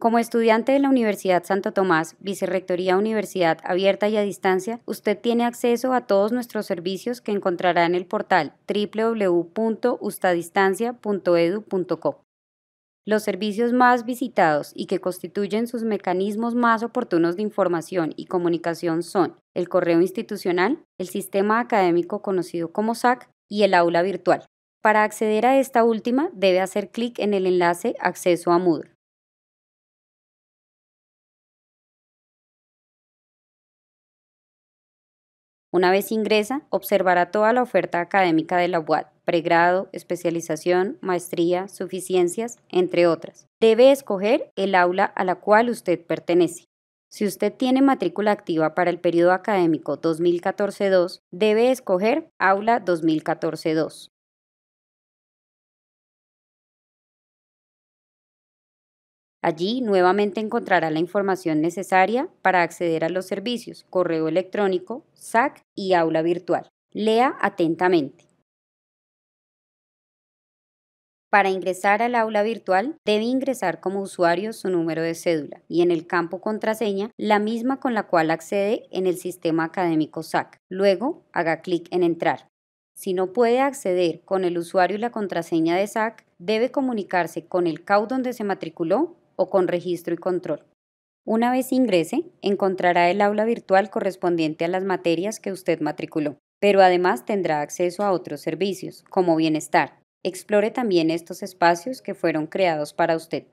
Como estudiante de la Universidad Santo Tomás, Vicerrectoría Universidad Abierta y a Distancia, usted tiene acceso a todos nuestros servicios que encontrará en el portal www.ustadistancia.edu.co. Los servicios más visitados y que constituyen sus mecanismos más oportunos de información y comunicación son el correo institucional, el sistema académico conocido como SAC y el aula virtual. Para acceder a esta última, debe hacer clic en el enlace Acceso a Moodle. Una vez ingresa, observará toda la oferta académica de la UAD, pregrado, especialización, maestría, suficiencias, entre otras. Debe escoger el aula a la cual usted pertenece. Si usted tiene matrícula activa para el periodo académico 2014-2, debe escoger aula 2014-2. Allí nuevamente encontrará la información necesaria para acceder a los servicios, correo electrónico, SAC y aula virtual. Lea atentamente. Para ingresar al aula virtual debe ingresar como usuario su número de cédula y en el campo contraseña la misma con la cual accede en el sistema académico SAC. Luego haga clic en entrar. Si no puede acceder con el usuario y la contraseña de SAC, debe comunicarse con el CAU donde se matriculó o con registro y control. Una vez ingrese, encontrará el aula virtual correspondiente a las materias que usted matriculó, pero además tendrá acceso a otros servicios, como bienestar. Explore también estos espacios que fueron creados para usted.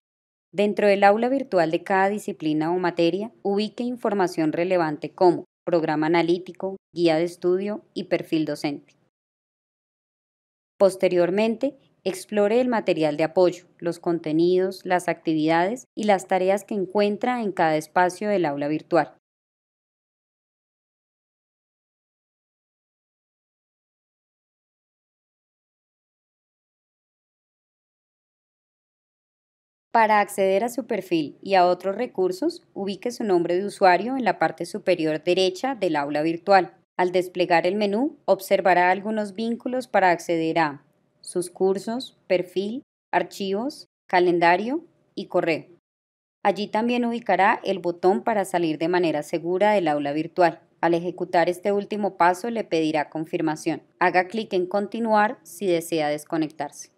Dentro del aula virtual de cada disciplina o materia, ubique información relevante como programa analítico, guía de estudio y perfil docente. Posteriormente, Explore el material de apoyo, los contenidos, las actividades y las tareas que encuentra en cada espacio del aula virtual. Para acceder a su perfil y a otros recursos, ubique su nombre de usuario en la parte superior derecha del aula virtual. Al desplegar el menú, observará algunos vínculos para acceder a sus cursos, perfil, archivos, calendario y correo. Allí también ubicará el botón para salir de manera segura del aula virtual. Al ejecutar este último paso le pedirá confirmación. Haga clic en continuar si desea desconectarse.